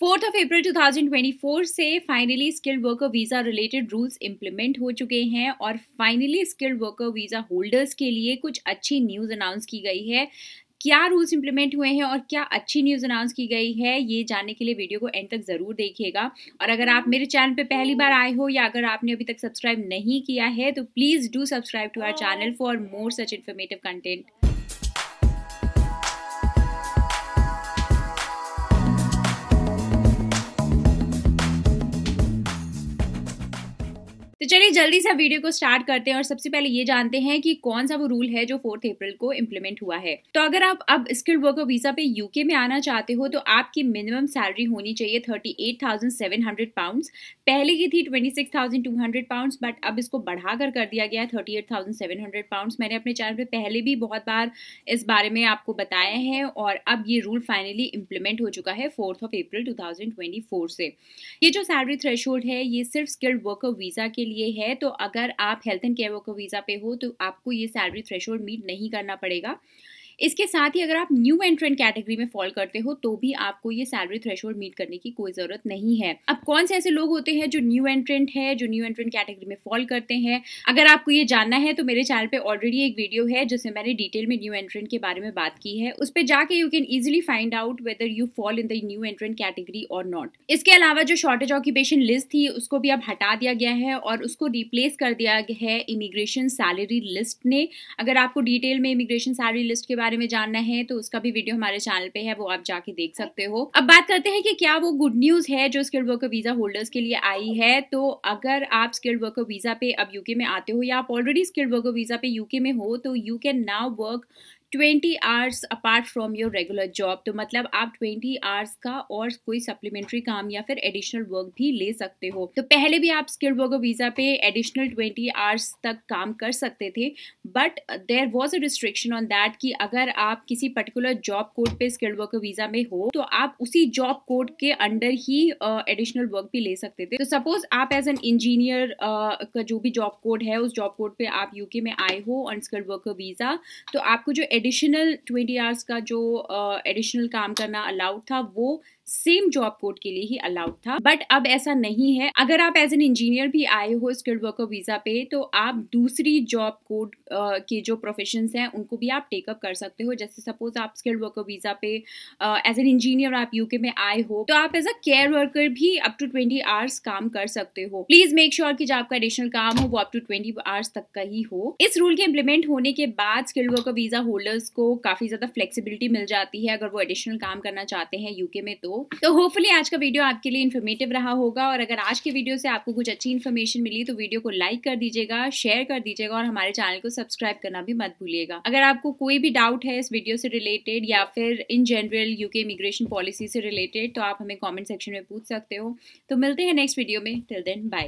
fourth of April 2024 से finally skilled worker visa related rules implement हो चुके हैं और finally skilled worker visa holders के लिए कुछ अच्छी न्यूज़ अनाउंस की गई है क्या रूल्स इंप्लीमेंट हुए हैं और क्या अच्छी न्यूज़ अनाउंस की गई है ये जानने के लिए वीडियो को एंड तक ज़रूर देखिएगा और अगर आप मेरे चैनल पे पहली बार आए हो या अगर आपने अभी तक सब्सक्राइब नहीं किया है तो please do subscribe to our channel for more such informative content तो चलिए जल्दी से वीडियो को स्टार्ट करते हैं और सबसे पहले ये जानते हैं कि कौन सा वो रूल है जो फोर्थ अप्रैल को इम्प्लीमेंट हुआ है तो अगर आप अब स्किल्ड वर्कर वीजा पे यूके में आना चाहते हो तो आपकी मिनिमम सैलरी होनी चाहिए thirty eight thousand seven hundred pound पहले की थी twenty six thousand two hundred pound but अब इसको बढ़ाकर कर दिया गया है thirty eight thousand seven hundred pound मैंने अपने चैनल पर पहले भी बहुत बार इस बारे में आपको बताया है और अब ये रूल फाइनली इम्प्लीमेंट हो चुका है fourth of April two thousand twenty four से ये जो सैलरी थ्रेश है ये सिर्फ स्किल्ड वर्कर वीजा के लिए लिए है तो अगर आप health and care worker visa पे हो तो आपको ये सैलरी थ्रेशोल्ड मीट नहीं करना पड़ेगा इसके साथ ही अगर आप न्यू एंट्रेंट कैटेगरी में फॉल करते हो तो भी आपको ये सैलरी थ्रेशोल्ड मीट करने की कोई जरूरत नहीं है अब कौन से ऐसे लोग होते हैं जो न्यू एंट्रेंट है जो न्यू एंट्रेंट कैटेगरी में फॉल करते हैं अगर आपको ये जानना है तो मेरे चैनल पे ऑलरेडी एक वीडियो है जिसमें मैंने डिटेल में न्यू एंट्रेंट के बारे में बात की है उस पर जाके you can easily find out whether you fall in the new entrant category और नॉट इसके अलावा जो शॉर्टेज ऑक्यूपेशन लिस्ट थी उसको भी अब हटा दिया गया है और उसको रिप्लेस कर दिया गया है इमिग्रेशन सैलरी लिस्ट ने अगर आपको डिटेल में इमिग्रेशन सैलरी लिस्ट के बारे में जानना है तो उसका भी वीडियो हमारे चैनल पे है वो आप जाके देख सकते हो अब बात करते हैं कि क्या वो गुड न्यूज है जो स्किल्ड वर्कर वीजा होल्डर्स के लिए आई है तो अगर आप स्किल्ड वर्कर वीजा पे अब यूके में आते हो या आप ऑलरेडी स्किल्ड वर्कर वीजा पे यूके में हो तो you can now work twenty hours apart from your regular job तो मतलब आप ट्वेंटी आवर्स का और कोई सप्लीमेंट्री काम या फिर एडिशनल वर्क भी ले सकते हो तो पहले भी आप स्किल्ड वर्क वीज़ा पे एडिशनल ट्वेंटी आवर्स तक काम कर सकते थे but there was a restriction on that कि अगर आप किसी पर्टिकुलर जॉब कोड पे स्किल्ड वर्क वीज़ा में हो तो आप उसी जॉब कोड के अंडर ही एडिशनल uh, वर्क भी ले सकते थे तो सपोज आप एज एन इंजीनियर का जो भी जॉब कोड है उस जॉब कोड पे आप यूके में आए हो अनस्किल्ड वर्क वीज़ा तो आपको जो एडिशनल ट्वेंटी आवर्स का जो एडिशनल uh, काम करना अलाउड था वो सेम जॉब कोड के लिए ही अलाउड था बट अब ऐसा नहीं है अगर आप एज एन इंजीनियर भी आए हो स्किल्ड वर्कर वीजा पे तो आप दूसरी जॉब कोड के जो प्रोफेशन हैं उनको भी आप टेकअप कर सकते हो जैसे सपोज आप स्किल्ड वर्कर वीजा पे एज एन इंजीनियर आप यूके में आए हो तो आप एज अ केयर वर्कर भी अप टू ट्वेंटी आवर्स काम कर सकते हो प्लीज मेक श्योर की जो आपका एडिशनल काम हो वो अप टू ट्वेंटी आवर्स तक का ही हो इस रूल के इम्प्लीमेंट होने के बाद skilled worker visa hold holders को काफ़ी ज़्यादा फ्लेक्सिबिलिटी मिल जाती है अगर वो एडिशनल काम करना चाहते हैं यूके में तो तो होपफुली आज का वीडियो आपके लिए इन्फॉर्मेटिव रहा होगा और अगर आज के वीडियो से आपको कुछ अच्छी इन्फॉर्मेशन मिली तो वीडियो को लाइक कर दीजिएगा शेयर कर दीजिएगा और हमारे चैनल को सब्सक्राइब करना भी मत भूलिएगा अगर आपको कोई भी डाउट है इस वीडियो से रिलेटेड या फिर in general UK immigration policy से रिलेटेड तो आप हमें कॉमेंट सेक्शन में पूछ सकते हो तो मिलते हैं नेक्स्ट वीडियो में टिल देन बाय